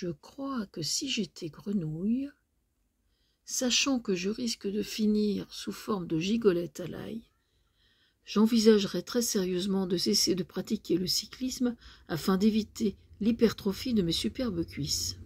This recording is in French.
Je crois que si j'étais grenouille, sachant que je risque de finir sous forme de gigolette à l'ail, j'envisagerais très sérieusement de cesser de pratiquer le cyclisme afin d'éviter l'hypertrophie de mes superbes cuisses.